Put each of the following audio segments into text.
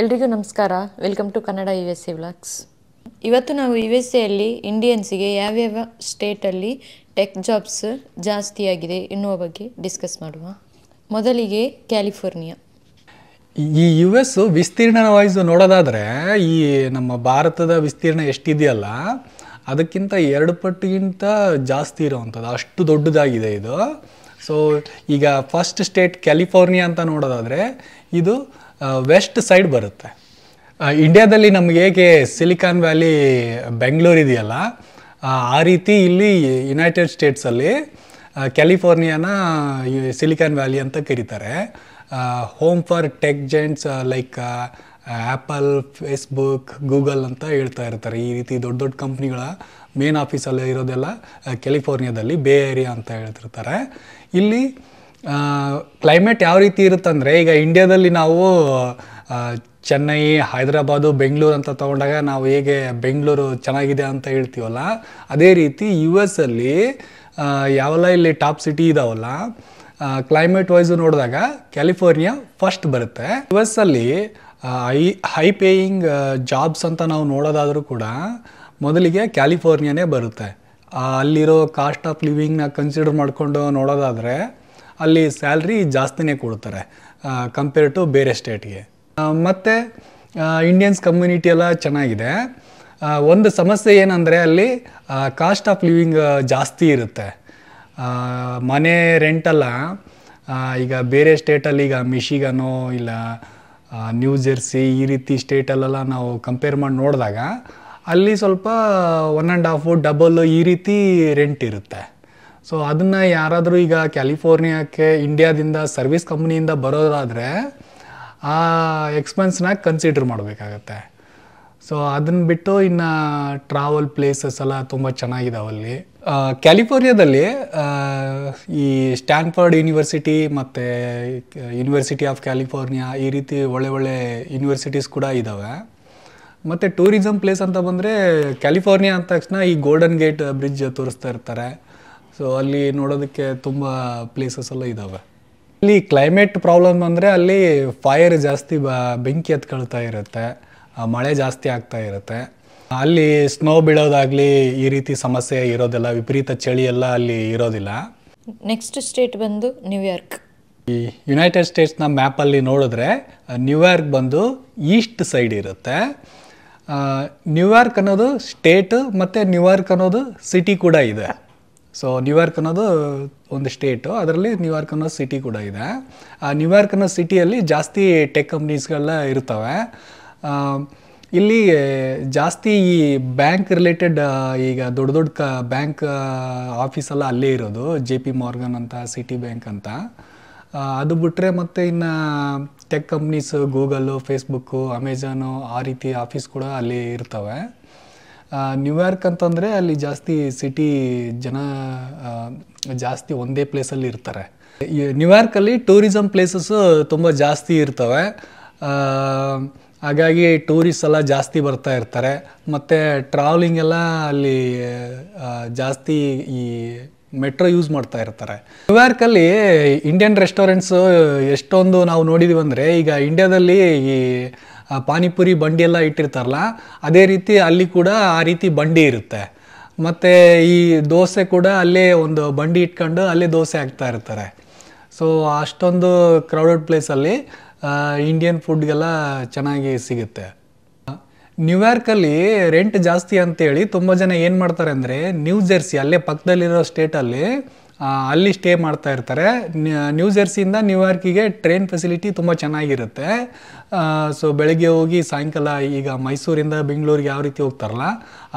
ಎಲ್ರಿಗೂ ನಮಸ್ಕಾರ welcome to Kannada U S A vlogs ಇವತ್ತು ನಾವು ಯು ಎಸ್ ಎಲ್ಲಿ ಇಂಡಿಯನ್ಸಿಗೆ ಯಾವ್ಯಾವ ಸ್ಟೇಟಲ್ಲಿ ಟೆಕ್ ಜಾಬ್ಸ್ ಜಾಸ್ತಿ ಆಗಿದೆ ಎನ್ನುವ ಬಗ್ಗೆ ಡಿಸ್ಕಸ್ ಮಾಡುವ ಮೊದಲಿಗೆ ಕ್ಯಾಲಿಫೋರ್ನಿಯಾ ಈ ಯು ಎಸ್ ವಿಸ್ತೀರ್ಣ ವೈಸ್ ನೋಡೋದಾದರೆ ಈ ನಮ್ಮ ಭಾರತದ ವಿಸ್ತೀರ್ಣ ಎಷ್ಟಿದೆಯಲ್ಲ ಅದಕ್ಕಿಂತ ಎರಡು ಪಟ್ಟಿಗಿಂತ ಜಾಸ್ತಿ ಇರೋವಂಥದ್ದು ಅಷ್ಟು ದೊಡ್ಡದಾಗಿದೆ ಇದು ಸೊ ಈಗ ಫಸ್ಟ್ ಸ್ಟೇಟ್ ಕ್ಯಾಲಿಫೋರ್ನಿಯಾ ಅಂತ ನೋಡೋದಾದರೆ ಇದು ವೆಸ್ಟ್ ಸೈಡ್ ಬರುತ್ತೆ ಇಂಡಿಯಾದಲ್ಲಿ ನಮ್ಗೆ ಹೇಗೆ ಸಿಲಿಕಾನ್ ವ್ಯಾಲಿ ಬೆಂಗಳೂರು ಇದೆಯಲ್ಲ ಆ ರೀತಿ ಇಲ್ಲಿ ಯುನೈಟೆಡ್ ಸ್ಟೇಟ್ಸಲ್ಲಿ ಕ್ಯಾಲಿಫೋರ್ನಿಯಾನ ಸಿಲಿಕಾನ್ ವ್ಯಾಲಿ ಅಂತ ಕರೀತಾರೆ home for tech giants like Apple Facebook Google ಅಂತ ಹೇಳ್ತಾ ಇರ್ತಾರೆ ಈ ರೀತಿ ದೊಡ್ಡ ದೊಡ್ಡ ಕಂಪ್ನಿಗಳ ಮೇನ್ ಆಫೀಸಲ್ಲಿ ಇರೋದೆಲ್ಲ ಕ್ಯಾಲಿಫೋರ್ನಿಯಾದಲ್ಲಿ ಬೇ ಏರಿಯಾ ಅಂತ ಹೇಳ್ತಿರ್ತಾರೆ ಇಲ್ಲಿ ಕ್ಲೈಮೇಟ್ ಯಾವ ರೀತಿ ಇರುತ್ತಂದರೆ ಈಗ ಇಂಡಿಯಾದಲ್ಲಿ ನಾವು ಚೆನ್ನೈ ಹೈದರಾಬಾದು ಬೆಂಗಳೂರು ಅಂತ ತೊಗೊಂಡಾಗ ನಾವು ಹೇಗೆ ಬೆಂಗಳೂರು ಚೆನ್ನಾಗಿದೆ ಅಂತ ಹೇಳ್ತೀವಲ್ಲ ಅದೇ ರೀತಿ ಯು ಎಸ್ ಅಲ್ಲಿ ಯಾವೆಲ್ಲ ಇಲ್ಲಿ ಟಾಪ್ ಸಿಟಿ ಇದಾವಲ್ಲ ಕ್ಲೈಮೇಟ್ ವೈಸು ನೋಡಿದಾಗ ಕ್ಯಾಲಿಫೋರ್ನಿಯಾ ಫಸ್ಟ್ ಬರುತ್ತೆ ಯು ಎಸ್ಸಲ್ಲಿ ಅಲ್ಲಿ ಹೈ ಹೈ ಪೇಯಿಂಗ್ ಜಾಬ್ಸ್ ಅಂತ ನಾವು ನೋಡೋದಾದರೂ ಕೂಡ ಮೊದಲಿಗೆ ಕ್ಯಾಲಿಫೋರ್ನಿಯಾನೇ ಬರುತ್ತೆ ಅಲ್ಲಿರೋ ಕಾಸ್ಟ್ ಆಫ್ ಲಿವಿಂಗ್ನ ಕನ್ಸಿಡರ್ ಮಾಡಿಕೊಂಡು ನೋಡೋದಾದರೆ ಅಲ್ಲಿ ಸ್ಯಾಲ್ರಿ ಜಾಸ್ತಿನೇ ಕೊಡ್ತಾರೆ ಕಂಪೇರ್ ಟು ಬೇರೆ ಸ್ಟೇಟ್ಗೆ ಮತ್ತು ಇಂಡಿಯನ್ಸ್ ಕಮ್ಯುನಿಟಿ ಎಲ್ಲ ಚೆನ್ನಾಗಿದೆ ಒಂದು ಸಮಸ್ಯೆ ಏನಂದರೆ ಅಲ್ಲಿ ಕಾಸ್ಟ್ ಆಫ್ ಲಿವಿಂಗ್ ಜಾಸ್ತಿ ಇರುತ್ತೆ ಮನೆ ರೆಂಟಲ್ಲ ಈಗ ಬೇರೆ ಸ್ಟೇಟಲ್ಲಿ ಈಗ ಮಿಶಿಗನೋ ಇಲ್ಲ ನ್ಯೂ ಜೆರ್ಸಿ ಈ ರೀತಿ ಸ್ಟೇಟಲ್ಲೆಲ್ಲ ನಾವು ಕಂಪೇರ್ ಮಾಡಿ ನೋಡಿದಾಗ ಅಲ್ಲಿ ಸ್ವಲ್ಪ ಒನ್ ಆ್ಯಂಡ್ ಹಾಫು ಡಬಲ್ಲು ಈ ರೀತಿ ರೆಂಟ್ ಇರುತ್ತೆ ಸೊ ಅದನ್ನು ಯಾರಾದರೂ ಈಗ ಕ್ಯಾಲಿಫೋರ್ನಿಯಾಕ್ಕೆ ಇಂಡಿಯಾದಿಂದ ಸರ್ವಿಸ್ ಕಂಪ್ನಿಯಿಂದ ಬರೋದಾದರೆ ಆ ಎಕ್ಸ್ಪೆನ್ಸ್ನ ಕನ್ಸಿಡರ್ ಮಾಡಬೇಕಾಗತ್ತೆ ಸೊ ಅದನ್ನು ಬಿಟ್ಟು ಇನ್ನು ಟ್ರಾವೆಲ್ ಪ್ಲೇಸಸ್ ಎಲ್ಲ ತುಂಬ ಅಲ್ಲಿ ಕ್ಯಾಲಿಫೋರ್ನಿಯಾದಲ್ಲಿ ಈ ಸ್ಟ್ಯಾನ್ಫರ್ಡ್ ಯೂನಿವರ್ಸಿಟಿ ಮತ್ತು ಯೂನಿವರ್ಸಿಟಿ ಆಫ್ ಕ್ಯಾಲಿಫೋರ್ನಿಯಾ ಈ ರೀತಿ ಒಳ್ಳೆ ಒಳ್ಳೆ ಯೂನಿವರ್ಸಿಟೀಸ್ ಕೂಡ ಇದ್ದಾವೆ ಮತ್ತು ಟೂರಿಸಮ್ ಪ್ಲೇಸ್ ಅಂತ ಬಂದರೆ ಕ್ಯಾಲಿಫೋರ್ನಿಯಾ ಅಂದ ತಕ್ಷಣ ಈ ಗೋಲ್ಡನ್ ಗೇಟ್ ಬ್ರಿಡ್ಜ್ ತೋರಿಸ್ತಾ ಇರ್ತಾರೆ ಸೊ ಅಲ್ಲಿ ನೋಡೋದಕ್ಕೆ ತುಂಬ ಪ್ಲೇಸಸ್ ಎಲ್ಲ ಇದ್ದಾವೆ ಇಲ್ಲಿ ಕ್ಲೈಮೇಟ್ ಪ್ರಾಬ್ಲಮ್ ಅಂದರೆ ಅಲ್ಲಿ ಫೈರ್ ಜಾಸ್ತಿ ಬ ಬೆಂಕಿ ಎತ್ಕೊಳ್ತಾ ಇರುತ್ತೆ ಮಳೆ ಜಾಸ್ತಿ ಆಗ್ತಾ ಇರುತ್ತೆ ಅಲ್ಲಿ ಸ್ನೋ ಬೀಳೋದಾಗಲಿ ಈ ರೀತಿ ಸಮಸ್ಯೆ ಇರೋದಿಲ್ಲ ವಿಪರೀತ ಚಳಿ ಎಲ್ಲ ಅಲ್ಲಿ ಇರೋದಿಲ್ಲ ನೆಕ್ಸ್ಟ್ ಸ್ಟೇಟ್ ಬಂದು ನ್ಯೂಯಾರ್ಕ್ ಈ ಯುನೈಟೆಡ್ ಸ್ಟೇಟ್ಸ್ನ ಮ್ಯಾಪಲ್ಲಿ ನೋಡಿದ್ರೆ ನ್ಯೂಯಾರ್ಕ್ ಬಂದು ಈಸ್ಟ್ ಸೈಡ್ ಇರುತ್ತೆ ನ್ಯೂಯಾರ್ಕ್ ಅನ್ನೋದು ಸ್ಟೇಟ್ ಮತ್ತು ನ್ಯೂಯಾರ್ಕ್ ಅನ್ನೋದು ಸಿಟಿ ಕೂಡ ಇದೆ ಸೊ ನ್ಯೂಯಾರ್ಕ್ ಅನ್ನೋದು ಒಂದು ಸ್ಟೇಟು ಅದರಲ್ಲಿ ನ್ಯೂಯಾರ್ಕ್ ಅನ್ನೋ ಸಿಟಿ ಕೂಡ ಇದೆ ಆ ನ್ಯೂಯಾರ್ಕ್ ಅನ್ನೋ ಸಿಟಿಯಲ್ಲಿ ಜಾಸ್ತಿ ಟೆಕ್ ಕಂಪ್ನೀಸ್ಗಳೆಲ್ಲ ಇರ್ತವೆ ಇಲ್ಲಿ ಜಾಸ್ತಿ ಈ ಬ್ಯಾಂಕ್ ರಿಲೇಟೆಡ್ ಈಗ ದೊಡ್ಡ ದೊಡ್ಡ ಕ ಬ್ಯಾಂಕ್ ಆಫೀಸೆಲ್ಲ ಅಲ್ಲೇ ಇರೋದು ಜೆ ಪಿ ಮಾರ್ಗನ್ ಅಂತ ಸಿಟಿ ಬ್ಯಾಂಕ್ ಅಂತ ಅದು ಬಿಟ್ಟರೆ ಮತ್ತು ಇನ್ನು tech companies Google Facebook Amazon ಆ ರೀತಿ ಆಫೀಸ್ ಕೂಡ ಅಲ್ಲಿ ಇರ್ತವೆ ನ್ಯೂಯಾರ್ಕ್ ಅಂತಂದರೆ ಅಲ್ಲಿ ಜಾಸ್ತಿ ಸಿಟಿ ಜನ ಜಾಸ್ತಿ ಒಂದೇ ಪ್ಲೇಸಲ್ಲಿ ಇರ್ತಾರೆ ನ್ಯೂಯಾರ್ಕಲ್ಲಿ ಟೂರಿಸಮ್ ಪ್ಲೇಸಸ್ಸು ತುಂಬ ಜಾಸ್ತಿ ಇರ್ತವೆ ಹಾಗಾಗಿ ಟೂರಿಸ್ಟ್ ಎಲ್ಲ ಜಾಸ್ತಿ ಬರ್ತಾ ಇರ್ತಾರೆ ಮತ್ತು ಟ್ರಾವೆಲಿಂಗ್ ಎಲ್ಲ ಅಲ್ಲಿ ಜಾಸ್ತಿ ಈ ಮೆಟ್ರೋ ಯೂಸ್ ಮಾಡ್ತಾ ಇರ್ತಾರೆ ನ್ಯೂಯಾರ್ಕಲ್ಲಿ ಇಂಡಿಯನ್ ರೆಸ್ಟೋರೆಂಟ್ಸು ಎಷ್ಟೊಂದು ನಾವು ನೋಡಿದ್ದೀವಿ ಅಂದರೆ ಈಗ ಇಂಡ್ಯಾದಲ್ಲಿ ಈ ಪಾನಿಪುರಿ ಬಂಡಿ ಎಲ್ಲ ಇಟ್ಟಿರ್ತಾರಲ್ಲ ಅದೇ ರೀತಿ ಅಲ್ಲಿ ಕೂಡ ಆ ರೀತಿ ಬಂಡಿ ಇರುತ್ತೆ ಮತ್ತು ಈ ದೋಸೆ ಕೂಡ ಅಲ್ಲೇ ಒಂದು ಬಂಡಿ ಇಟ್ಕೊಂಡು ಅಲ್ಲೇ ದೋಸೆ ಹಾಕ್ತಾ ಇರ್ತಾರೆ ಸೊ ಅಷ್ಟೊಂದು ಕ್ರೌಡೆಡ್ ಪ್ಲೇಸಲ್ಲಿ ಇಂಡಿಯನ್ ಫುಡ್ಗೆಲ್ಲ ಚೆನ್ನಾಗಿ ಸಿಗುತ್ತೆ ನ್ಯೂಯಾರ್ಕಲ್ಲಿ ರೆಂಟ್ ಜಾಸ್ತಿ ಅಂತೇಳಿ ತುಂಬ ಜನ ಏನು ಮಾಡ್ತಾರೆ ಅಂದರೆ ನ್ಯೂ ಜೆರ್ಸಿ ಅಲ್ಲೇ ಪಕ್ಕದಲ್ಲಿರೋ ಸ್ಟೇಟಲ್ಲಿ ಅಲ್ಲಿ ಸ್ಟೇ ಮಾಡ್ತಾ ಇರ್ತಾರೆ ನ್ಯೂ ಜೆರ್ಸಿಯಿಂದ ನ್ಯೂಯಾರ್ಕಿಗೆ ಟ್ರೈನ್ ಫೆಸಿಲಿಟಿ ತುಂಬ ಚೆನ್ನಾಗಿರುತ್ತೆ ಸೊ ಬೆಳಗ್ಗೆ ಹೋಗಿ ಸಾಯಂಕಾಲ ಈಗ ಮೈಸೂರಿಂದ ಬೆಂಗಳೂರಿಗೆ ಯಾವ ರೀತಿ ಹೋಗ್ತಾರಲ್ಲ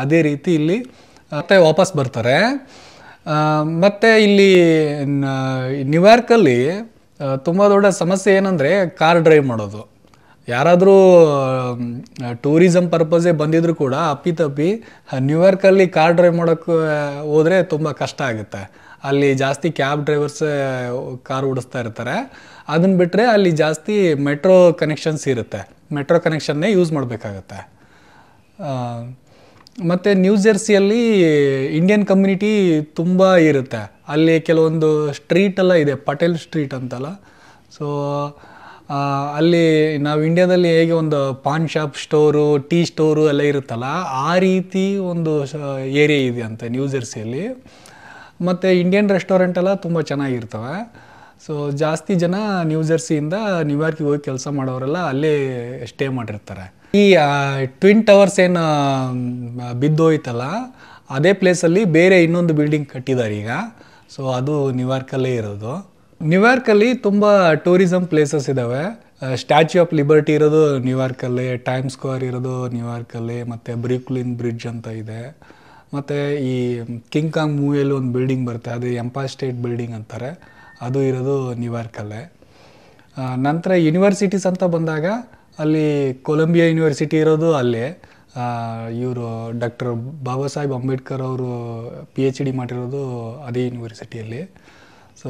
ಅದೇ ರೀತಿ ಇಲ್ಲಿ ಮತ್ತೆ ವಾಪಸ್ ಬರ್ತಾರೆ ಮತ್ತು ಇಲ್ಲಿ ನ್ಯೂಯಾರ್ಕಲ್ಲಿ ತುಂಬ ದೊಡ್ಡ ಸಮಸ್ಯೆ ಏನಂದರೆ ಕಾರ್ ಡ್ರೈವ್ ಮಾಡೋದು ಯಾರಾದರೂ ಟೂರಿಸಮ್ ಪರ್ಪಸೇ ಬಂದಿದ್ರು ಕೂಡ ಅಪ್ಪಿತಪ್ಪಿ ನ್ಯೂಯಾರ್ಕಲ್ಲಿ ಕಾರ್ ಡ್ರೈವ್ ಮಾಡೋಕ್ಕೆ ಹೋದರೆ ತುಂಬ ಕಷ್ಟ ಆಗುತ್ತೆ ಅಲ್ಲಿ ಜಾಸ್ತಿ ಕ್ಯಾಬ್ ಡ್ರೈವರ್ಸ್ ಕಾರ್ ಓಡಿಸ್ತಾ ಇರ್ತಾರೆ ಅದನ್ನು ಬಿಟ್ಟರೆ ಅಲ್ಲಿ ಜಾಸ್ತಿ ಮೆಟ್ರೋ ಕನೆಕ್ಷನ್ಸ್ ಇರುತ್ತೆ ಮೆಟ್ರೋ ಕನೆಕ್ಷನ್ನೇ ಯೂಸ್ ಮಾಡಬೇಕಾಗತ್ತೆ ಮತ್ತು ನ್ಯೂ ಜೆರ್ಸಿಯಲ್ಲಿ ಇಂಡಿಯನ್ ಕಮ್ಯುನಿಟಿ ತುಂಬ ಇರುತ್ತೆ ಅಲ್ಲಿ ಕೆಲವೊಂದು ಸ್ಟ್ರೀಟೆಲ್ಲ ಇದೆ ಪಟೇಲ್ ಸ್ಟ್ರೀಟ್ ಅಂತಲ್ಲ ಸೊ ಅಲ್ಲಿ ನಾವು ಇಂಡಿಯಾದಲ್ಲಿ ಹೇಗೆ ಒಂದು paan shop store tea store ಎಲ್ಲ ಇರುತ್ತಲ್ಲ ಆ ರೀತಿ ಒಂದು ಏರಿಯಾ ಇದೆ ಅಂತ ನ್ಯೂ ಜೆರ್ಸಿಯಲ್ಲಿ ಮತ್ತು ಇಂಡಿಯನ್ ರೆಸ್ಟೋರೆಂಟ್ ಎಲ್ಲ ತುಂಬ ಚೆನ್ನಾಗಿರ್ತವೆ ಸೊ ಜಾಸ್ತಿ ಜನ ನ್ಯೂ ಜೆರ್ಸಿಯಿಂದ ನ್ಯೂಯಾರ್ಕಿಗೆ ಹೋಗಿ ಕೆಲಸ ಮಾಡೋರೆಲ್ಲ ಅಲ್ಲೇ ಸ್ಟೇ ಮಾಡಿರ್ತಾರೆ ಈ ಟ್ವಿನ್ ಟವರ್ಸ್ ಏನು ಬಿದ್ದೋಯ್ತಲ್ಲ ಅದೇ ಪ್ಲೇಸಲ್ಲಿ ಬೇರೆ ಇನ್ನೊಂದು ಬಿಲ್ಡಿಂಗ್ ಕಟ್ಟಿದ್ದಾರೆ ಈಗ ಸೊ ಅದು ನ್ಯೂಯಾರ್ಕಲ್ಲೇ ಇರೋದು ನ್ಯೂಯಾರ್ಕಲ್ಲಿ ತುಂಬ ಟೂರಿಸಮ್ ಪ್ಲೇಸಸ್ ಇದಾವೆ ಸ್ಟ್ಯಾಚ್ಯೂ ಆಫ್ ಲಿಬರ್ಟಿ ಇರೋದು ನ್ಯೂಯಾರ್ಕಲ್ಲಿ ಟೈಮ್ ಸ್ಕ್ವೇರ್ ಇರೋದು ನ್ಯೂಯಾರ್ಕಲ್ಲಿ ಮತ್ತು ಬ್ರಿಕ್ಲಿನ್ ಬ್ರಿಡ್ಜ್ ಅಂತ ಇದೆ ಮತ್ತು ಈ ಕಿಂಗ್ ಕಾಂಗ್ ಮೂವಿಯಲ್ಲಿ ಒಂದು ಬಿಲ್ಡಿಂಗ್ ಬರುತ್ತೆ ಅದು ಎಂಪೈರ್ ಸ್ಟೇಟ್ ಬಿಲ್ಡಿಂಗ್ ಅಂತಾರೆ ಅದು ಇರೋದು ನ್ಯೂಯಾರ್ಕಲ್ಲೇ ನಂತರ ಯೂನಿವರ್ಸಿಟೀಸ್ ಅಂತ ಬಂದಾಗ ಅಲ್ಲಿ ಕೊಲಂಬಿಯಾ ಯೂನಿವರ್ಸಿಟಿ ಇರೋದು ಅಲ್ಲೇ ಇವರು ಡಾಕ್ಟರ್ ಬಾಬಾ ಸಾಹೇಬ್ ಅಂಬೇಡ್ಕರ್ ಅವರು ಪಿ ಎಚ್ ಡಿ ಮಾಡಿರೋದು ಅದೇ ಯೂನಿವರ್ಸಿಟಿಯಲ್ಲಿ ಸೊ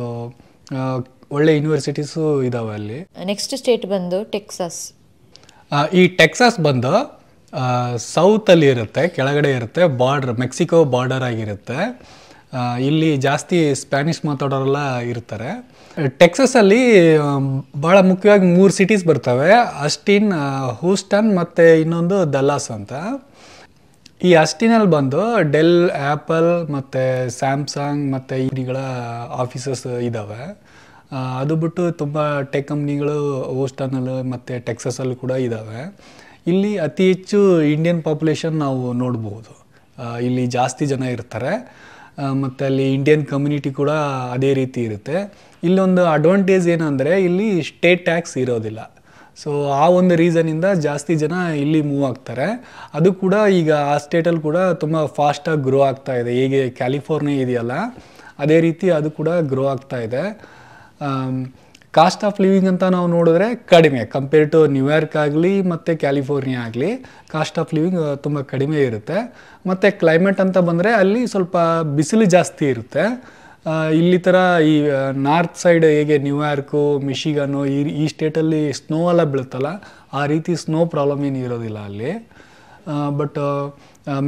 ಒಳ್ಳೆ ಯೂನಿವರ್ಸಿಟೀಸು ಇದಾವೆ ಅಲ್ಲಿ ನೆಕ್ಸ್ಟ್ ಸ್ಟೇಟ್ ಬಂದು ಟೆಕ್ಸಾಸ್ ಈ ಟೆಕ್ಸಾಸ್ ಬಂದು ಸೌತಲ್ಲಿ ಇರುತ್ತೆ ಕೆಳಗಡೆ ಇರುತ್ತೆ ಬಾರ್ಡರ್ ಮೆಕ್ಸಿಕೋ ಬಾರ್ಡರ್ ಆಗಿರುತ್ತೆ ಇಲ್ಲಿ ಜಾಸ್ತಿ ಸ್ಪ್ಯಾನಿಷ್ ಮಾತಾಡೋರೆಲ್ಲ ಇರ್ತಾರೆ ಟೆಕ್ಸಸಲ್ಲಿ ಭಾಳ ಮುಖ್ಯವಾಗಿ ಮೂರು ಸಿಟೀಸ್ ಬರ್ತವೆ ಅಸ್ಟಿನ್ ಹೂಸ್ಟನ್ ಮತ್ತು ಇನ್ನೊಂದು ದಲ್ಲಾಸ್ ಅಂತ ಈ ಅಷ್ಟಿನಲ್ಲಿ ಬಂದು ಡೆಲ್ ಆ್ಯಪಲ್ ಮತ್ತು ಸ್ಯಾಮ್ಸಂಗ್ ಮತ್ತು ಇಡಿಗಳ ಆಫೀಸಸ್ ಇದ್ದಾವೆ ಅದು ಬಿಟ್ಟು ತುಂಬ ಟೆಕ್ ಕಂಪ್ನಿಗಳು ಓಸ್ಟನಲ್ಲಿ ಮತ್ತು ಟೆಕ್ಸಸಲ್ಲಿ ಕೂಡ ಇದ್ದಾವೆ ಇಲ್ಲಿ ಅತಿ ಹೆಚ್ಚು ಇಂಡಿಯನ್ ಪಾಪ್ಯುಲೇಷನ್ ನಾವು ನೋಡ್ಬೋದು ಇಲ್ಲಿ ಜಾಸ್ತಿ ಜನ ಇರ್ತಾರೆ ಮತ್ತು ಅಲ್ಲಿ ಇಂಡಿಯನ್ ಕಮ್ಯುನಿಟಿ ಕೂಡ ಅದೇ ರೀತಿ ಇರುತ್ತೆ ಇಲ್ಲೊಂದು ಅಡ್ವಾಂಟೇಜ್ ಏನಂದರೆ ಇಲ್ಲಿ ಸ್ಟೇಟ್ ಟ್ಯಾಕ್ಸ್ ಇರೋದಿಲ್ಲ ಸೊ ಆ ಒಂದು ರೀಸನಿಂದ ಜಾಸ್ತಿ ಜನ ಇಲ್ಲಿ ಮೂವ್ ಆಗ್ತಾರೆ ಅದು ಕೂಡ ಈಗ ಆ ಸ್ಟೇಟಲ್ಲಿ ಕೂಡ ತುಂಬ ಫಾಸ್ಟಾಗಿ ಗ್ರೋ ಆಗ್ತಾ ಇದೆ ಹೀಗೆ ಕ್ಯಾಲಿಫೋರ್ನಿಯಾ ಇದೆಯಲ್ಲ ಅದೇ ರೀತಿ ಅದು ಕೂಡ ಗ್ರೋ ಆಗ್ತಾ ಇದೆ ಕಾಸ್ಟ್ ಆಫ್ ಲಿವಿಂಗ್ ಅಂತ ನಾವು ನೋಡಿದ್ರೆ ಕಡಿಮೆ ಕಂಪೇರ್ ಟು ನ್ಯೂಯಾರ್ಕ್ ಆಗಲಿ ಮತ್ತು ಕ್ಯಾಲಿಫೋರ್ನಿಯಾ ಆಗಲಿ ಕಾಸ್ಟ್ ಆಫ್ ಲಿವಿಂಗ್ ತುಂಬ ಕಡಿಮೆ ಇರುತ್ತೆ ಮತ್ತು ಕ್ಲೈಮೇಟ್ ಅಂತ ಬಂದರೆ ಅಲ್ಲಿ ಸ್ವಲ್ಪ ಬಿಸಿಲು ಜಾಸ್ತಿ ಇರುತ್ತೆ ಇಲ್ಲಿ ಥರ ಈ ನಾರ್ತ್ ಸೈಡ್ ಹೇಗೆ ನ್ಯೂಯಾರ್ಕು ಮಿಷಿಗನು ಈ ಈ ಸ್ಟೇಟಲ್ಲಿ ಸ್ನೋ ಎಲ್ಲ ಬೀಳುತ್ತಲ್ಲ ಆ ರೀತಿ ಸ್ನೋ ಪ್ರಾಬ್ಲಮ್ ಏನು ಇರೋದಿಲ್ಲ ಅಲ್ಲಿ ಬಟ್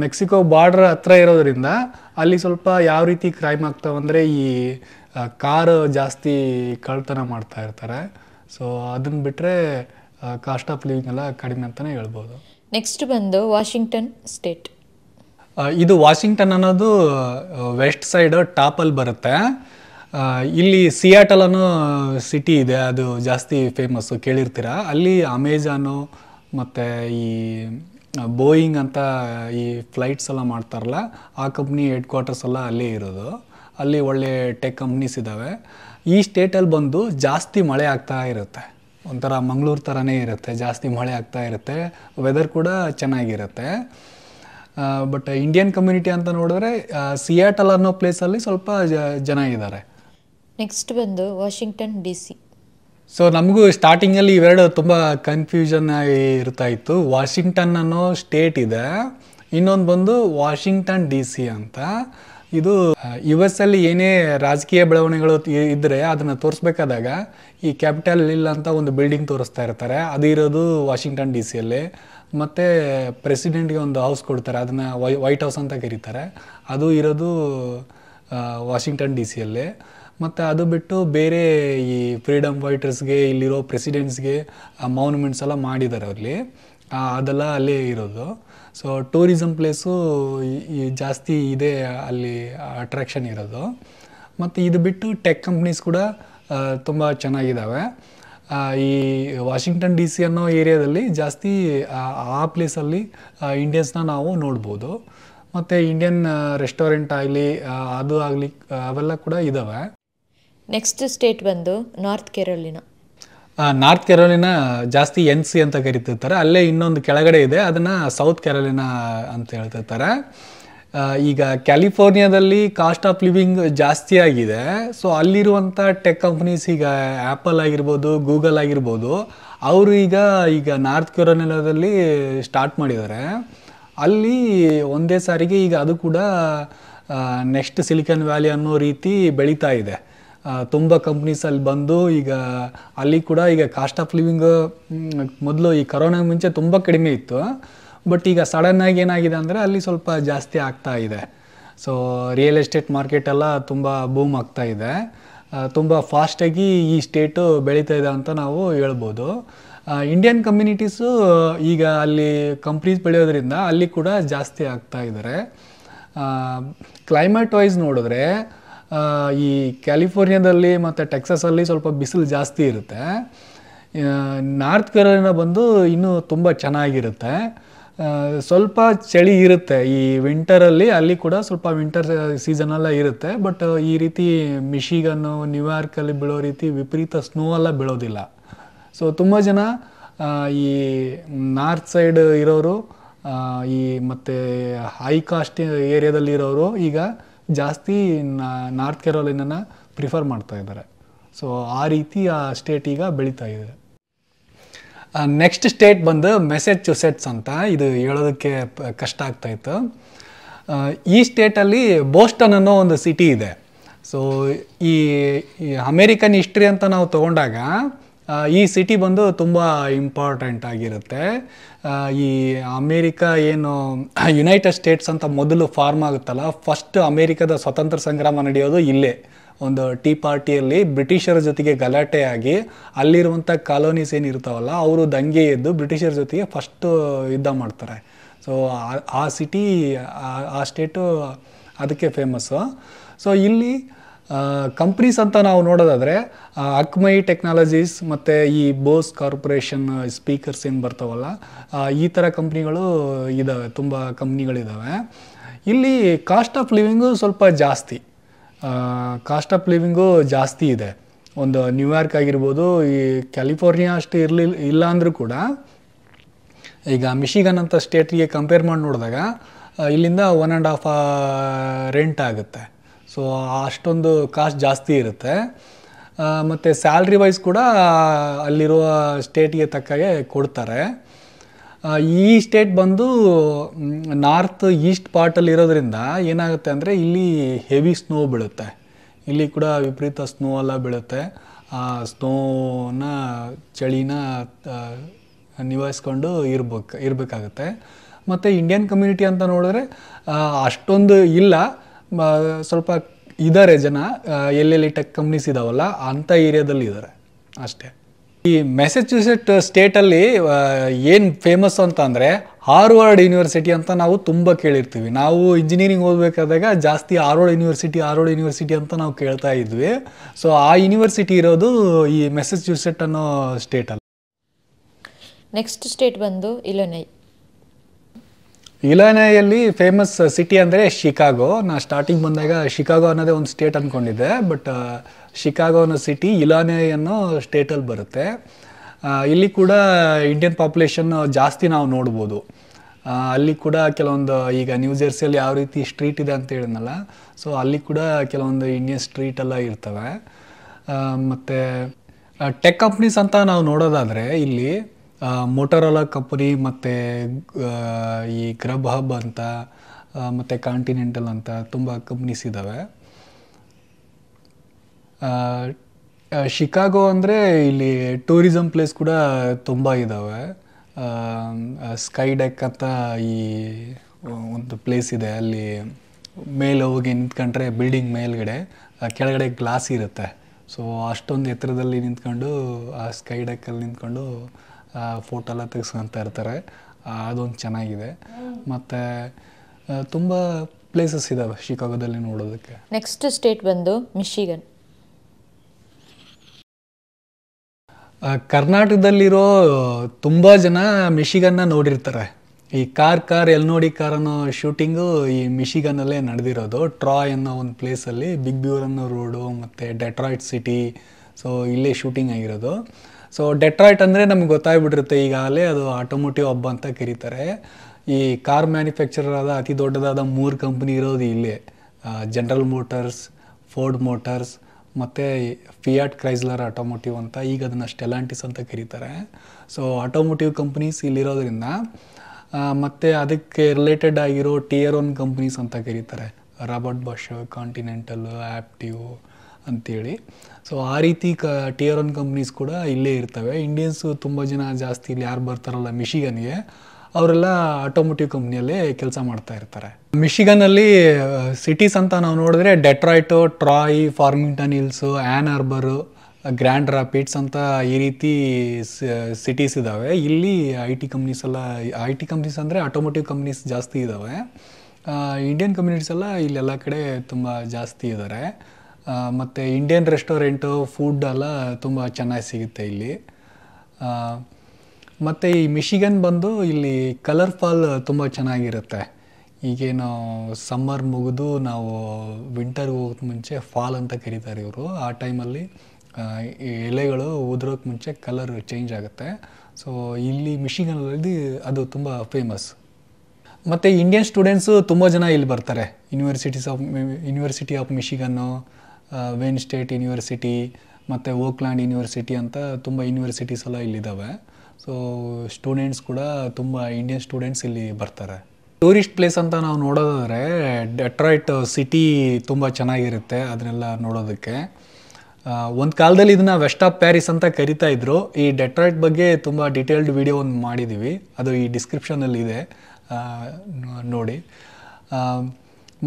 ಮೆಕ್ಸಿಕೋ ಬಾರ್ಡ್ರ್ ಹತ್ರ ಇರೋದ್ರಿಂದ ಅಲ್ಲಿ ಸ್ವಲ್ಪ ಯಾವ ರೀತಿ ಕ್ರೈಮ್ ಆಗ್ತಾವಂದರೆ ಈ ಕಾರ್ ಜಾಸ್ತಿ ಕಳ್ತನ ಮಾಡ್ತಾ ಇರ್ತಾರೆ ಸೊ ಅದನ್ನು ಬಿಟ್ಟರೆ ಕಾಸ್ಟ್ ಆಫ್ ಲಿವಿಂಗ್ ಎಲ್ಲ ಕಡಿಮೆ ಅಂತಲೇ ಹೇಳ್ಬೋದು ನೆಕ್ಸ್ಟ್ ಬಂದು ವಾಷಿಂಗ್ಟನ್ ಸ್ಟೇಟ್ ಇದು ವಾಷಿಂಗ್ಟನ್ ಅನ್ನೋದು ವೆಸ್ಟ್ ಸೈಡ್ ಟಾಪಲ್ಲಿ ಬರುತ್ತೆ ಇಲ್ಲಿ ಸಿಯಾಟಲ್ ಅನ್ನೋ ಸಿಟಿ ಇದೆ ಅದು ಜಾಸ್ತಿ ಫೇಮಸ್ಸು ಕೇಳಿರ್ತೀರ ಅಲ್ಲಿ ಅಮೆಜಾನು ಮತ್ತು ಈ ಬೋಯಿಂಗ್ ಅಂತ ಈ ಫ್ಲೈಟ್ಸ್ ಎಲ್ಲ ಮಾಡ್ತಾರಲ್ಲ ಆ ಕಂಪ್ನಿ ಹೆಡ್ ಕ್ವಾರ್ಟರ್ಸ್ ಎಲ್ಲ ಅಲ್ಲೇ ಇರೋದು ಅಲ್ಲಿ ಒಳ್ಳೆ ಟೆಕ್ ಕಂಪ್ನೀಸ್ ಇದ್ದಾವೆ ಈ ಸ್ಟೇಟಲ್ಲಿ ಬಂದು ಜಾಸ್ತಿ ಮಳೆ ಆಗ್ತಾ ಇರುತ್ತೆ ಒಂಥರ ಮಂಗಳೂರು ಥರನೇ ಇರುತ್ತೆ ಜಾಸ್ತಿ ಮಳೆ ಆಗ್ತಾ ಇರುತ್ತೆ ವೆದರ್ ಕೂಡ ಚೆನ್ನಾಗಿರುತ್ತೆ ಬಟ್ ಇಂಡಿಯನ್ ಕಮ್ಯುನಿಟಿ ಅಂತ ನೋಡಿದ್ರೆ ಸಿಯಾಟಲ್ ಅನ್ನೋ ಪ್ಲೇಸಲ್ಲಿ ಸ್ವಲ್ಪ ಜನ ಇದ್ದಾರೆ ನೆಕ್ಸ್ಟ್ ಬಂದು ವಾಷಿಂಗ್ಟನ್ ಡಿ ಸಿ ಸೊ ನಮಗೂ ಸ್ಟಾರ್ಟಿಂಗಲ್ಲಿ ಇವೆರಡು ತುಂಬ ಕನ್ಫ್ಯೂಷನ್ ಆಗಿ ಇರ್ತಾ ಇತ್ತು ವಾಷಿಂಗ್ಟನ್ ಅನ್ನೋ ಸ್ಟೇಟ್ ಇದೆ ಇನ್ನೊಂದು ಬಂದು ವಾಷಿಂಗ್ಟನ್ ಡಿ ಸಿ ಅಂತ ಇದು ಯು ಎಸ್ ಅಲ್ಲಿ ಏನೇ ರಾಜಕೀಯ ಬೆಳವಣಿಗೆಗಳು ಇದ್ದರೆ ಅದನ್ನು ತೋರಿಸ್ಬೇಕಾದಾಗ ಈ ಕ್ಯಾಪಿಟಲ್ ಇಲ್ಲ ಅಂತ ಒಂದು ಬಿಲ್ಡಿಂಗ್ ತೋರಿಸ್ತಾ ಇರ್ತಾರೆ ಅದು ಇರೋದು ವಾಷಿಂಗ್ಟನ್ ಡಿ ಸಿಯಲ್ಲಿ ಮತ್ತು ಪ್ರೆಸಿಡೆಂಟ್ಗೆ ಒಂದು ಹೌಸ್ ಕೊಡ್ತಾರೆ ಅದನ್ನು ವೈ ವೈಟ್ ಹೌಸ್ ಅಂತ ಕರೀತಾರೆ ಅದು ಇರೋದು ವಾಷಿಂಗ್ಟನ್ ಡಿ ಸಿಯಲ್ಲಿ ಮತ್ತು ಅದು ಬಿಟ್ಟು ಬೇರೆ ಈ ಫ್ರೀಡಮ್ ಫೈಟರ್ಸ್ಗೆ ಇಲ್ಲಿರೋ ಪ್ರೆಸಿಡೆಂಟ್ಸ್ಗೆ ಮೌನ್ಮೆಂಟ್ಸ್ ಎಲ್ಲ ಮಾಡಿದ್ದಾರೆ ಅಲ್ಲಿ ಅದೆಲ್ಲ ಅಲ್ಲೇ ಇರೋದು ಸೊ ಟೂರಿಸಮ್ ಪ್ಲೇಸು ಜಾಸ್ತಿ ಇದೆ ಅಲ್ಲಿ ಅಟ್ರಾಕ್ಷನ್ ಇರೋದು ಮತ್ತು ಇದು ಬಿಟ್ಟು ಟೆಕ್ ಕಂಪ್ನೀಸ್ ಕೂಡ ತುಂಬ ಚೆನ್ನಾಗಿದ್ದಾವೆ ಈ ವಾಷಿಂಗ್ಟನ್ ಡಿ ಸಿ ಅನ್ನೋ ಏರಿಯಾದಲ್ಲಿ ಜಾಸ್ತಿ ಆ ಪ್ಲೇಸಲ್ಲಿ ಇಂಡಿಯನ್ಸ್ನ ನಾವು ನೋಡ್ಬೋದು ಮತ್ತು ಇಂಡಿಯನ್ ರೆಸ್ಟೋರೆಂಟ್ ಆಗಲಿ ಅದು ಆಗಲಿ ಅವೆಲ್ಲ ಕೂಡ ಇದ್ದಾವೆ ನೆಕ್ಸ್ಟ್ ಸ್ಟೇಟ್ ಬಂದು ನಾರ್ತ್ ಕೆರೋಲಿನ ನಾರ್ತ್ ಕೆರೋಲಿನ ಜಾಸ್ತಿ ಎನ್ ಸಿ ಅಂತ ಕರಿತಿರ್ತಾರೆ ಅಲ್ಲೇ ಇನ್ನೊಂದು ಕೆಳಗಡೆ ಇದೆ ಅದನ್ನು ಸೌತ್ ಕೆರೋಲಿನ ಅಂತ ಹೇಳ್ತಿರ್ತಾರೆ ಈಗ ಕ್ಯಾಲಿಫೋರ್ನಿಯಾದಲ್ಲಿ ಕಾಸ್ಟ್ ಆಫ್ ಲಿವಿಂಗ್ ಜಾಸ್ತಿ ಆಗಿದೆ ಸೊ ಅಲ್ಲಿರುವಂಥ ಟೆಕ್ ಕಂಪ್ನೀಸ್ ಈಗ ಆ್ಯಪಲ್ ಆಗಿರ್ಬೋದು ಗೂಗಲ್ ಆಗಿರ್ಬೋದು ಅವರು ಈಗ ಈಗ ನಾರ್ತ್ ಕ್ಯೂರನೆಲದಲ್ಲಿ ಸ್ಟಾರ್ಟ್ ಮಾಡಿದ್ದಾರೆ ಅಲ್ಲಿ ಒಂದೇ ಸಾರಿಗೆ ಈಗ ಅದು ಕೂಡ ನೆಕ್ಸ್ಟ್ ಸಿಲಿಕಾನ್ ವ್ಯಾಲಿ ಅನ್ನೋ ರೀತಿ ಬೆಳೀತಾ ಇದೆ ತುಂಬ ಕಂಪ್ನೀಸ್ ಅಲ್ಲಿ ಬಂದು ಈಗ ಅಲ್ಲಿ ಕೂಡ ಈಗ ಕಾಸ್ಟ್ ಆಫ್ ಲಿವಿಂಗ್ ಮೊದಲು ಈ ಕರೋನಾ ಮುಂಚೆ ತುಂಬ ಕಡಿಮೆ ಇತ್ತು ಬಟ್ ಈಗ ಸಡನ್ನಾಗಿ ಏನಾಗಿದೆ ಅಂದರೆ ಅಲ್ಲಿ ಸ್ವಲ್ಪ ಜಾಸ್ತಿ ಆಗ್ತಾ ಇದೆ ಸೊ ರಿಯಲ್ ಎಸ್ಟೇಟ್ ಮಾರ್ಕೆಟ್ ಎಲ್ಲ ತುಂಬ ಬೂಮ್ ಆಗ್ತಾ ಇದೆ ತುಂಬ ಫಾಸ್ಟಾಗಿ ಈ ಸ್ಟೇಟು ಬೆಳೀತಾ ಇದೆ ಅಂತ ನಾವು ಹೇಳ್ಬೋದು ಇಂಡಿಯನ್ ಕಮ್ಯುನಿಟೀಸು ಈಗ ಅಲ್ಲಿ ಕಂಪ್ನೀಸ್ ಬೆಳೆಯೋದ್ರಿಂದ ಅಲ್ಲಿ ಕೂಡ ಜಾಸ್ತಿ ಆಗ್ತಾ ಇದ್ದಾರೆ ಕ್ಲೈಮೇಟ್ ವೈಸ್ ನೋಡಿದ್ರೆ ಈ ಕ್ಯಾಲಿಫೋರ್ನಿಯಾದಲ್ಲಿ ಮತ್ತು ಟೆಕ್ಸಸಲ್ಲಿ ಸ್ವಲ್ಪ ಬಿಸಿಲು ಜಾಸ್ತಿ ಇರುತ್ತೆ ನಾರ್ತ್ ಕೆರೋಲಿನ ಬಂದು ಇನ್ನೂ ತುಂಬ ಚೆನ್ನಾಗಿರುತ್ತೆ ಸ್ವಲ್ಪ ಚಳಿ ಇರುತ್ತೆ ಈ ವಿಂಟರಲ್ಲಿ ಅಲ್ಲಿ ಕೂಡ ಸ್ವಲ್ಪ ವಿಂಟರ್ ಸೀಸನಲ್ಲ ಇರುತ್ತೆ ಬಟ್ ಈ ರೀತಿ ಮಿಶಿಗನ್ನು ನ್ಯೂಯಾರ್ಕಲ್ಲಿ ಬೀಳೋ ರೀತಿ ವಿಪರೀತ ಸ್ನೋ ಎಲ್ಲ ಬೀಳೋದಿಲ್ಲ ಸೊ ತುಂಬ ಜನ ಈ ನಾರ್ತ್ ಸೈಡ್ ಇರೋರು ಈ ಮತ್ತು ಹೈ ಕಾಸ್ಟ್ ಏರಿಯಾದಲ್ಲಿ ಇರೋರು ಈಗ ಜಾಸ್ತಿ ನಾರ್ತ್ ಕೆರೋಲಿನನ್ನು ಪ್ರಿಫರ್ ಮಾಡ್ತಾ ಇದ್ದಾರೆ ಸೊ ಆ ರೀತಿ ಆ ಸ್ಟೇಟ್ ಈಗ ಬೆಳೀತಾ ಇದೆ ನೆಕ್ಸ್ಟ್ ಸ್ಟೇಟ್ ಬಂದು ಮೆಸೇಜ್ ಸೆಟ್ಸ್ ಅಂತ ಇದು ಹೇಳೋದಕ್ಕೆ ಕಷ್ಟ ಆಗ್ತಾಯಿತ್ತು ಈ ಸ್ಟೇಟಲ್ಲಿ ಬೋಸ್ಟನ್ ಅನ್ನೋ ಒಂದು ಸಿಟಿ ಇದೆ ಸೊ ಈ ಅಮೇರಿಕನ್ ಹಿಸ್ಟ್ರಿ ಅಂತ ನಾವು ತಗೊಂಡಾಗ ಈ ಸಿಟಿ ಬಂದು ತುಂಬ ಇಂಪಾರ್ಟೆಂಟ್ ಆಗಿರುತ್ತೆ ಈ ಅಮೇರಿಕಾ ಏನು ಯುನೈಟೆಡ್ ಸ್ಟೇಟ್ಸ್ ಅಂತ ಮೊದಲು ಫಾರ್ಮ್ ಆಗುತ್ತಲ್ಲ ಫಸ್ಟ್ ಅಮೇರಿಕದ ಸ್ವತಂತ್ರ ಸಂಗ್ರಾಮ ನಡೆಯೋದು ಇಲ್ಲೇ ಒಂದು ಟೀ ಪಾರ್ಟಿಯಲ್ಲಿ ಬ್ರಿಟಿಷರ ಜೊತೆಗೆ ಗಲಾಟೆ ಆಗಿ ಅಲ್ಲಿರುವಂಥ ಕಾಲೋನೀಸ್ ಏನಿರ್ತಾವಲ್ಲ ಅವರು ದಂಗೆ ಎದ್ದು ಬ್ರಿಟಿಷರ ಜೊತೆಗೆ ಫಸ್ಟು ಯುದ್ಧ ಮಾಡ್ತಾರೆ ಸೊ ಆ ಸಿಟಿ ಆ ಸ್ಟೇಟು ಅದಕ್ಕೆ ಫೇಮಸ್ಸು ಸೊ ಇಲ್ಲಿ ಕಂಪ್ನೀಸ್ ಅಂತ ನಾವು ನೋಡೋದಾದರೆ ಅಕ್ಮೈ ಟೆಕ್ನಾಲಜೀಸ್ ಮತ್ತು ಈ ಬೋಸ್ ಕಾರ್ಪೊರೇಷನ್ ಸ್ಪೀಕರ್ಸ್ ಏನು ಬರ್ತಾವಲ್ಲ ಈ ಥರ ಕಂಪ್ನಿಗಳು ಇದ್ದಾವೆ ತುಂಬ ಕಂಪ್ನಿಗಳಿದ್ದಾವೆ ಇಲ್ಲಿ ಕಾಸ್ಟ್ ಆಫ್ ಲಿವಿಂಗು ಸ್ವಲ್ಪ ಜಾಸ್ತಿ ಕಾಸ್ಟ್ ಆಫ್ ಲಿವಿಂಗು ಜಾಸ್ತಿ ಇದೆ ಒಂದು ನ್ಯೂಯಾರ್ಕ್ ಆಗಿರ್ಬೋದು ಈ ಕ್ಯಾಲಿಫೋರ್ನಿಯಾ ಅಷ್ಟು ಇರಲಿಲ್ಲ ಇಲ್ಲ ಅಂದರೂ ಕೂಡ ಈಗ ಮಿಶಿಗನ್ ಅಂತ ಸ್ಟೇಟ್ಗೆ ಕಂಪೇರ್ ಮಾಡಿ ನೋಡಿದಾಗ ಇಲ್ಲಿಂದ ಒನ್ ಆ್ಯಂಡ್ ಹಾಫ್ ರೆಂಟ್ ಆಗುತ್ತೆ ಸೊ ಅಷ್ಟೊಂದು ಕಾಸ್ಟ್ ಜಾಸ್ತಿ ಇರುತ್ತೆ ಮತ್ತು ಸ್ಯಾಲ್ರಿ ವೈಸ್ ಕೂಡ ಅಲ್ಲಿರುವ ಸ್ಟೇಟಿಗೆ ತಕ್ಕಾಗೆ ಕೊಡ್ತಾರೆ ಈ ಸ್ಟೇಟ್ ಬಂದು ನಾರ್ತ್ ಈಸ್ಟ್ ಪಾರ್ಟಲ್ಲಿ ಇರೋದ್ರಿಂದ ಏನಾಗುತ್ತೆ ಅಂದರೆ ಇಲ್ಲಿ ಹೆವಿ ಸ್ನೋ ಬೀಳುತ್ತೆ ಇಲ್ಲಿ ಕೂಡ ವಿಪರೀತ ಸ್ನೋ ಎಲ್ಲ ಬೀಳುತ್ತೆ ಆ ಸ್ನೋನ ಚಳಿನ ನಿಭಾಯಿಸ್ಕೊಂಡು ಇರ್ಬೇಕು ಇರಬೇಕಾಗುತ್ತೆ ಮತ್ತು ಇಂಡಿಯನ್ ಕಮ್ಯುನಿಟಿ ಅಂತ ನೋಡಿದ್ರೆ ಅಷ್ಟೊಂದು ಇಲ್ಲ ಸ್ವಲ್ಪ ಇದ್ದಾರೆ ಜನ ಎಲ್ಲೆಲ್ಲಿ ಟೆಕ್ ಕಂಪ್ನೀಸ್ ಇದಾವಲ್ಲ ಅಂಥ ಏರಿಯಾದಲ್ಲಿ ಇದ್ದಾರೆ ಅಷ್ಟೇ ಈ ಮೆಸಚ್ಯೂಸೆಟ್ ಸ್ಟೇಟಲ್ಲಿ ಏನು ಫೇಮಸ್ ಅಂತ ಅಂದರೆ ಹಾರ್ವರ್ಡ್ ಯೂನಿವರ್ಸಿಟಿ ಅಂತ ನಾವು ತುಂಬ ಕೇಳಿರ್ತೀವಿ ನಾವು ಇಂಜಿನಿಯರಿಂಗ್ ಓದಬೇಕಾದಾಗ ಜಾಸ್ತಿ ಹಾರ್ವರ್ಡ್ ಯೂನಿವರ್ಸಿಟಿ ಹಾರ್ವರ್ಡ್ ಯೂನಿವರ್ಸಿಟಿ ಅಂತ ನಾವು ಕೇಳ್ತಾ ಇದ್ವಿ ಸೊ ಆ ಯೂನಿವರ್ಸಿಟಿ ಇರೋದು ಈ ಮೆಸಚ್ಯೂಸೆಟ್ ಅನ್ನೋ ಸ್ಟೇಟಲ್ಲಿ ನೆಕ್ಸ್ಟ್ ಸ್ಟೇಟ್ ಬಂದು ಇಲೋನೈ ಇಲಾನೆಯಲ್ಲಿ ಫೇಮಸ್ ಸಿಟಿ ಅಂದರೆ ಶಿಕಾಗೋ ನಾನು ಸ್ಟಾರ್ಟಿಂಗ್ ಬಂದಾಗ ಶಿಕಾಗೋ ಅನ್ನೋದೇ ಒಂದು ಸ್ಟೇಟ್ ಅಂದ್ಕೊಂಡಿದ್ದೆ ಬಟ್ ಶಿಕಾಗೋ ಅನ್ನೋ ಸಿಟಿ ಇಲಾನೆ ಅನ್ನೋ ಸ್ಟೇಟಲ್ಲಿ ಬರುತ್ತೆ ಇಲ್ಲಿ ಕೂಡ ಇಂಡಿಯನ್ ಪಾಪ್ಯುಲೇಷನ್ ಜಾಸ್ತಿ ನಾವು ನೋಡ್ಬೋದು ಅಲ್ಲಿ ಕೂಡ ಕೆಲವೊಂದು ಈಗ ನ್ಯೂ ಜೆರ್ಸಿಯಲ್ಲಿ ಯಾವ ರೀತಿ ಸ್ಟ್ರೀಟ್ ಇದೆ ಅಂತ ಹೇಳಿದ್ನಲ್ಲ ಸೊ ಅಲ್ಲಿ ಕೂಡ ಕೆಲವೊಂದು ಇಂಡಿಯನ್ ಸ್ಟ್ರೀಟ್ ಎಲ್ಲ ಇರ್ತವೆ ಮತ್ತು ಟೆಕ್ ಕಂಪ್ನೀಸ್ ಅಂತ ನಾವು ನೋಡೋದಾದರೆ ಇಲ್ಲಿ ಮೋಟರೋಲಾ ಕಂಪನಿ ಮತ್ತು ಈ ಗ್ರಬ್ ಹಬ್ ಅಂತ ಮತ್ತು ಕಾಂಟಿನೆಂಟಲ್ ಅಂತ ತುಂಬ ಕಂಪ್ನೀಸ್ ಇದ್ದಾವೆ ಶಿಕಾಗೋ ಅಂದರೆ ಇಲ್ಲಿ ಟೂರಿಸಮ್ ಪ್ಲೇಸ್ ಕೂಡ ತುಂಬ ಇದ್ದಾವೆ ಸ್ಕೈ ಡೆಕ್ ಅಂತ ಈ ಒಂದು ಪ್ಲೇಸ್ ಇದೆ ಅಲ್ಲಿ ಮೇಲೆ ಹೋಗಿ ನಿಂತ್ಕೊಂಡ್ರೆ ಬಿಲ್ಡಿಂಗ್ ಮೇಲ್ಗಡೆ ಕೆಳಗಡೆ ಗ್ಲಾಸ್ ಇರುತ್ತೆ ಸೊ ಅಷ್ಟೊಂದು ಎತ್ತರದಲ್ಲಿ ನಿಂತ್ಕೊಂಡು ಆ ಸ್ಕೈ ಡೆಕ್ಕಲ್ಲಿ ನಿಂತ್ಕೊಂಡು ಫೋಟೋ ಎಲ್ಲ ತೆಗೆಸ್ಕೊಂತ ಇರ್ತಾರೆ ಅದೊಂದು ಚೆನ್ನಾಗಿದೆ ಮತ್ತು ತುಂಬ ಪ್ಲೇಸಸ್ ಇದಾವೆ ಶಿಕಾಗೋದಲ್ಲಿ ನೋಡೋದಕ್ಕೆ ನೆಕ್ಸ್ಟ್ ಸ್ಟೇಟ್ ಬಂದು ಮಿಶಿಗನ್ ಕರ್ನಾಟಕದಲ್ಲಿರೋ ತುಂಬ ಜನ ಮಿಶಿಗನ್ನ ನೋಡಿರ್ತಾರೆ ಈ ಕಾರ್ ಕಾರ್ ಎಲ್ ನೋಡಿ ಕಾರ್ ಅನ್ನೋ ಶೂಟಿಂಗು ಈ ಮಿಶಿಗನ್ನಲ್ಲೇ ನಡೆದಿರೋದು ಟ್ರಾಯ್ ಅನ್ನೋ ಒಂದು ಪ್ಲೇಸಲ್ಲಿ ಬಿಗ್ ಬ್ಯೂರ್ ಅನ್ನೋ ರೋಡು ಮತ್ತು ಡೆಟ್ರಾಯ್ಟ್ ಸಿಟಿ ಸೊ ಇಲ್ಲೇ ಶೂಟಿಂಗ್ ಆಗಿರೋದು ಸೊ ಡೆಟ್ರಾಯ್ಟ್ ಅಂದರೆ ನಮ್ಗೆ ಗೊತ್ತಾಗ್ಬಿಟ್ಟಿರುತ್ತೆ ಈಗಾಗಲೇ ಅದು ಆಟೋಮೋಟಿವ್ ಹಬ್ಬ ಅಂತ ಕರೀತಾರೆ ಈ ಕಾರ್ ಮ್ಯಾನುಫ್ಯಾಕ್ಚರರ್ ಆದ ಅತಿ ದೊಡ್ಡದಾದ ಮೂರು ಕಂಪ್ನಿ ಇರೋದು ಇಲ್ಲೇ ಜನರಲ್ ಮೋಟರ್ಸ್ ಫೋರ್ಡ್ ಮೋಟರ್ಸ್ ಮತ್ತು ಫಿಯಾಟ್ ಕ್ರೈಸ್ಲರ್ ಆಟೋಮೋಟಿವ್ ಅಂತ ಈಗ ಅದನ್ನು ಸ್ಟೆಲಾಂಟಿಸ್ ಅಂತ ಕರೀತಾರೆ ಸೊ ಆಟೋಮೋಟಿವ್ ಕಂಪ್ನೀಸ್ ಇಲ್ಲಿರೋದ್ರಿಂದ ಮತ್ತು ಅದಕ್ಕೆ ರಿಲೇಟೆಡ್ ಆಗಿರೋ ಟಿಯರ್ ಒನ್ ಕಂಪ್ನೀಸ್ ಅಂತ ಕರೀತಾರೆ ರಾಬರ್ಟ್ ಬಶ್ ಕಾಂಟಿನೆಂಟಲ್ ಆ್ಯಪ್ಟಿವ್ ಅಂತೇಳಿ ಸೊ ಆ ರೀತಿ ಕ ಟಿಯರ್ ಒನ್ ಕಂಪ್ನೀಸ್ ಕೂಡ ಇಲ್ಲೇ ಇರ್ತವೆ ಇಂಡಿಯನ್ಸು ತುಂಬ ಜನ ಜಾಸ್ತಿ ಇಲ್ಲಿ ಯಾರು ಬರ್ತಾರಲ್ಲ ಮಿಷಿಗನ್ಗೆ ಅವರೆಲ್ಲ ಆಟೋಮೋಟಿವ್ ಕಂಪ್ನಿಯಲ್ಲೇ ಕೆಲಸ ಮಾಡ್ತಾ ಇರ್ತಾರೆ ಮಿಷಿಗನಲ್ಲಿ ಸಿಟೀಸ್ ಅಂತ ನಾವು ನೋಡಿದ್ರೆ Detroit Troy Farmington Hills Ann Arbor Grand Rapids ಅಂತ ಈ ರೀತಿ ಸಿಟೀಸ್ ಇದ್ದಾವೆ ಇಲ್ಲಿ ಐ ಟಿ ಕಂಪ್ನೀಸ್ ಎಲ್ಲ ಐ ಟಿ ಕಂಪ್ನೀಸ್ ಅಂದರೆ ಆಟೋಮೋಟಿವ್ ಕಂಪ್ನೀಸ್ ಜಾಸ್ತಿ ಇದ್ದಾವೆ ಇಂಡಿಯನ್ ಕಮ್ಯುನಿಟೀಸ್ ಎಲ್ಲ ಇಲ್ಲೆಲ್ಲ ಕಡೆ ತುಂಬ ಜಾಸ್ತಿ ಇದ್ದಾರೆ ಮತ್ತು ಇಂಡಿಯನ್ ರೆಸ್ಟೋರೆಂಟು ಫುಡ್ ಎಲ್ಲ ತುಂಬ ಚೆನ್ನಾಗಿ ಸಿಗುತ್ತೆ ಇಲ್ಲಿ ಮತ್ತು ಈ ಮಿಷಿಗನ್ ಬಂದು ಇಲ್ಲಿ ಕಲರ್ ಫಾಲ್ ತುಂಬ ಚೆನ್ನಾಗಿರುತ್ತೆ ಈಗೇನು ಸಮ್ಮರ್ ಮುಗಿದು ನಾವು ವಿಂಟರ್ಗೆ ಹೋಗೋಕ್ಕೆ ಮುಂಚೆ ಫಾಲ್ ಅಂತ ಕರೀತಾರೆ ಇವರು ಆ ಟೈಮಲ್ಲಿ ಎಲೆಗಳು ಉದುರೋಕ್ಕೆ ಮುಂಚೆ ಕಲರ್ ಚೇಂಜ್ ಆಗುತ್ತೆ ಸೊ ಇಲ್ಲಿ ಮಿಷಿಗನಲ್ಲಿ ಅದು ತುಂಬ ಫೇಮಸ್ ಮತ್ತು ಇಂಡಿಯನ್ ಸ್ಟೂಡೆಂಟ್ಸು ತುಂಬ ಜನ ಇಲ್ಲಿ ಬರ್ತಾರೆ universities of University of Michigan Wayne State University ಮತ್ತು ಓಕ್ಲ್ಯಾಂಡ್ ಯೂನಿವರ್ಸಿಟಿ ಅಂತ ತುಂಬ ಯೂನಿವರ್ಸಿಟೀಸ್ ಎಲ್ಲ ಇಲ್ಲಿದ್ದಾವೆ ಸೊ ಸ್ಟೂಡೆಂಟ್ಸ್ ಕೂಡ ತುಂಬ ಇಂಡಿಯನ್ ಸ್ಟೂಡೆಂಟ್ಸ್ ಇಲ್ಲಿ ಬರ್ತಾರೆ ಟೂರಿಸ್ಟ್ ಪ್ಲೇಸ್ ಅಂತ ನಾವು ನೋಡೋದಾದರೆ ಡೆಟ್ರಾಯ್ಟ್ ಸಿಟಿ ತುಂಬ ಚೆನ್ನಾಗಿರುತ್ತೆ ಅದನ್ನೆಲ್ಲ ನೋಡೋದಕ್ಕೆ ಒಂದು ಕಾಲದಲ್ಲಿ ಇದನ್ನು ವೆಸ್ಟ್ ಆಫ್ ಪ್ಯಾರಿಸ್ ಅಂತ ಕರಿತಾ ಇದ್ರು ಈ ಡೆಟ್ರಾಯ್ಟ್ ಬಗ್ಗೆ ತುಂಬ ಡಿಟೇಲ್ಡ್ ವಿಡಿಯೋ ಒಂದು ಮಾಡಿದ್ದೀವಿ ಅದು ಈ ಡಿಸ್ಕ್ರಿಪ್ಷನಲ್ಲಿ ಇದೆ ನೋಡಿ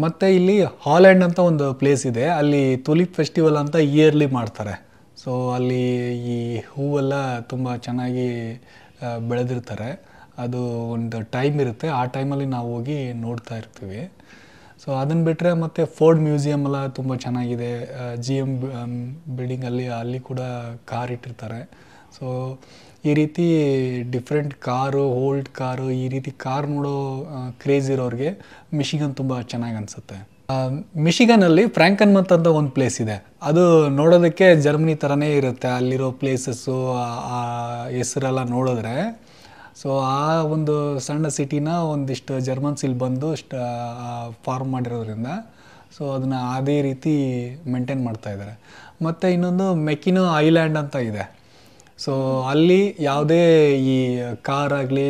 ಮತ್ತು ಇಲ್ಲಿ ಹಾಲ್ಯಾಂಡ್ ಅಂತ ಒಂದು ಪ್ಲೇಸ್ ಇದೆ ಅಲ್ಲಿ ತುಲಿಪ್ ಫೆಸ್ಟಿವಲ್ ಅಂತ ಇಯರ್ಲಿ ಮಾಡ್ತಾರೆ ಸೊ ಅಲ್ಲಿ ಈ ಹೂವೆಲ್ಲ ತುಂಬ ಚೆನ್ನಾಗಿ ಬೆಳೆದಿರ್ತಾರೆ ಅದು ಒಂದು ಟೈಮ್ ಇರುತ್ತೆ ಆ ಟೈಮಲ್ಲಿ ನಾವು ಹೋಗಿ ನೋಡ್ತಾ ಇರ್ತೀವಿ ಸೊ ಅದನ್ನು ಬಿಟ್ಟರೆ ಮತ್ತು ಫೋರ್ಡ್ ಮ್ಯೂಸಿಯಮ್ ಎಲ್ಲ ತುಂಬ ಚೆನ್ನಾಗಿದೆ ಜಿ ಎಮ್ ಬಿಲ್ಡಿಂಗಲ್ಲಿ ಅಲ್ಲಿ ಕೂಡ ಕಾರ್ ಇಟ್ಟಿರ್ತಾರೆ ಸೊ ಈ ರೀತಿ ಡಿಫ್ರೆಂಟ್ ಕಾರು ಓಲ್ಡ್ ಕಾರು ಈ ರೀತಿ ಕಾರ್ ನೋಡೋ ಕ್ರೇಜ್ ಇರೋರಿಗೆ ಮಿಷಿಗನ್ ತುಂಬ ಚೆನ್ನಾಗಿ ಅನಿಸುತ್ತೆ ಮಿಷಿಗನಲ್ಲಿ ಫ್ರ್ಯಾಂಕನ್ ಮತ್ ಅಂತ ಒಂದು ಪ್ಲೇಸ್ ಇದೆ ಅದು ನೋಡೋದಕ್ಕೆ ಜರ್ಮನಿ ಥರನೇ ಇರುತ್ತೆ ಅಲ್ಲಿರೋ ಪ್ಲೇಸಸ್ಸು ಆ ಹೆಸರೆಲ್ಲ ನೋಡಿದ್ರೆ ಸೊ ಆ ಒಂದು ಸಣ್ಣ ಸಿಟಿನ ಒಂದಿಷ್ಟು ಜರ್ಮನ್ಸ್ ಇಲ್ಲಿ ಬಂದು ಫಾರ್ಮ್ ಮಾಡಿರೋದ್ರಿಂದ ಸೊ ಅದನ್ನು ಅದೇ ರೀತಿ ಮೇಂಟೈನ್ ಮಾಡ್ತಾಯಿದ್ದಾರೆ ಮತ್ತು ಇನ್ನೊಂದು ಮೆಕಿನೋ ಐಲ್ಯಾಂಡ್ ಅಂತ ಇದೆ ಸೊ ಅಲ್ಲಿ ಯಾವುದೇ ಈ ಕಾರ್ ಆಗಲಿ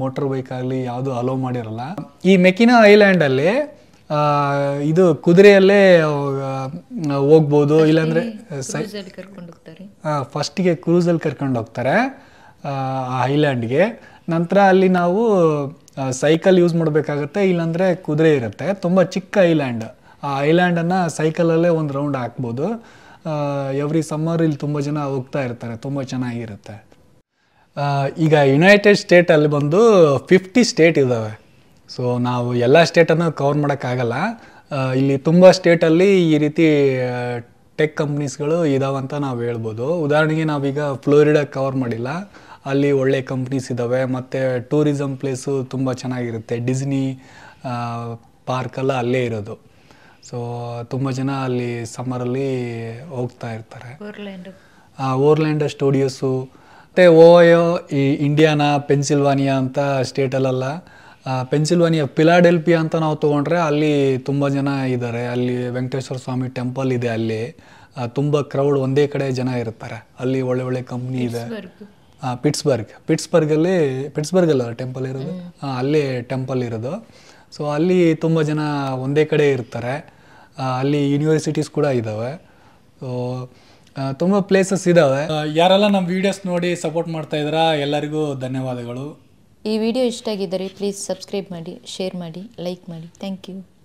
ಮೋಟರ್ ಬೈಕ್ ಆಗಲಿ ಯಾವುದು ಅಲೋ ಮಾಡಿರಲ್ಲ ಈ ಮೆಕಿನಾ ಐಲ್ಯಾಂಡಲ್ಲಿ ಇದು ಕುದುರೆಯಲ್ಲೇ ಹೋಗ್ಬೋದು ಇಲ್ಲಾಂದರೆ ಹಾಂ ಫಸ್ಟಿಗೆ ಕ್ರೂಸಲ್ಲಿ ಕರ್ಕೊಂಡು ಹೋಗ್ತಾರೆ ಆ ಐಲ್ಯಾಂಡ್ಗೆ ನಂತರ ಅಲ್ಲಿ ನಾವು ಸೈಕಲ್ ಯೂಸ್ ಮಾಡಬೇಕಾಗತ್ತೆ ಇಲ್ಲಾಂದರೆ ಕುದುರೆ ಇರುತ್ತೆ ತುಂಬ ಚಿಕ್ಕ ಐಲ್ಯಾಂಡ್ ಆ ಐಲ್ಯಾಂಡನ್ನು ಸೈಕಲಲ್ಲೇ ಒಂದು ರೌಂಡ್ ಹಾಕ್ಬೋದು ಎವ್ರಿ ಸಮ್ಮರ್ ಇಲ್ಲಿ ತುಂಬ ಜನ ಹೋಗ್ತಾ ಇರ್ತಾರೆ ತುಂಬ ಚೆನ್ನಾಗಿರುತ್ತೆ ಈಗ ಯುನೈಟೆಡ್ ಸ್ಟೇಟಲ್ಲಿ ಬಂದು ಫಿಫ್ಟಿ ಸ್ಟೇಟ್ ಇದ್ದಾವೆ ಸೊ ನಾವು ಎಲ್ಲ ಸ್ಟೇಟನ್ನು ಕವರ್ ಮಾಡೋಕ್ಕಾಗಲ್ಲ ಇಲ್ಲಿ ತುಂಬ ಸ್ಟೇಟಲ್ಲಿ ಈ ರೀತಿ ಟೆಕ್ ಕಂಪ್ನೀಸ್ಗಳು ಅಂತ ನಾವು ಹೇಳ್ಬೋದು ಉದಾಹರಣೆಗೆ ನಾವೀಗ ಫ್ಲೋರಿಡಾ ಕವರ್ ಮಾಡಿಲ್ಲ ಅಲ್ಲಿ ಒಳ್ಳೆ ಕಂಪ್ನೀಸ್ ಇದ್ದಾವೆ ಮತ್ತು ಟೂರಿಸಮ್ ಪ್ಲೇಸು ತುಂಬ ಚೆನ್ನಾಗಿರುತ್ತೆ ಡಿಸ್ನಿ ಪಾರ್ಕೆಲ್ಲ ಅಲ್ಲೇ ಇರೋದು ಸೊ ತುಂಬ ಜನ ಅಲ್ಲಿ ಸಮ್ಮರಲ್ಲಿ ಹೋಗ್ತಾ ಇರ್ತಾರೆ ಓರ್ಲ್ಯಾಂಡ್ ಸ್ಟುಡಿಯೋಸು ಮತ್ತು ಓಯೋ ಈ ಇಂಡಿಯಾನ ಪೆನ್ಸಿಲ್ವಾನಿಯಾ ಅಂತ ಸ್ಟೇಟಲ್ಲೆಲ್ಲ ಪೆನ್ಸಿಲ್ವಾನಿಯಾ ಪಿಲಾಡೆಲ್ಪಿಯಾ ಅಂತ ನಾವು ತೊಗೊಂಡ್ರೆ ಅಲ್ಲಿ ತುಂಬ ಜನ ಇದ್ದಾರೆ ಅಲ್ಲಿ ವೆಂಕಟೇಶ್ವರ ಸ್ವಾಮಿ ಟೆಂಪಲ್ ಇದೆ ಅಲ್ಲಿ ತುಂಬ ಕ್ರೌಡ್ ಒಂದೇ ಕಡೆ ಜನ ಇರ್ತಾರೆ ಅಲ್ಲಿ ಒಳ್ಳೆ ಒಳ್ಳೆ ಕಂಪ್ನಿ ಇದೆ ಪಿಟ್ಸ್ಬರ್ಗ್ ಪಿಟ್ಸ್ಬರ್ಗಲ್ಲಿ ಪಿಟ್ಸ್ಬರ್ಗಲ್ಲ ಟೆಂಪಲ್ ಇರೋದು ಅಲ್ಲೇ ಟೆಂಪಲ್ ಇರೋದು ಸೊ ಅಲ್ಲಿ ತುಂಬ ಜನ ಒಂದೇ ಕಡೆ ಇರ್ತಾರೆ ಅಲ್ಲಿ ಯೂನಿವರ್ಸಿಟೀಸ್ ಕೂಡ ಇದ್ದಾವೆ ಸೊ ತುಂಬ ಪ್ಲೇಸಸ್ ಇದ್ದಾವೆ ಯಾರೆಲ್ಲ ನಮ್ಮ ವೀಡಿಯೋಸ್ ನೋಡಿ ಸಪೋರ್ಟ್ ಮಾಡ್ತಾ ಇದ್ದೀರಾ ಎಲ್ಲರಿಗೂ ಧನ್ಯವಾದಗಳು ಈ ವಿಡಿಯೋ ಇಷ್ಟ ಆಗಿದ್ದರೆ ಪ್ಲೀಸ್ ಸಬ್ಸ್ಕ್ರೈಬ್ ಮಾಡಿ ಶೇರ್ ಮಾಡಿ ಲೈಕ್ ಮಾಡಿ ಥ್ಯಾಂಕ್ ಯು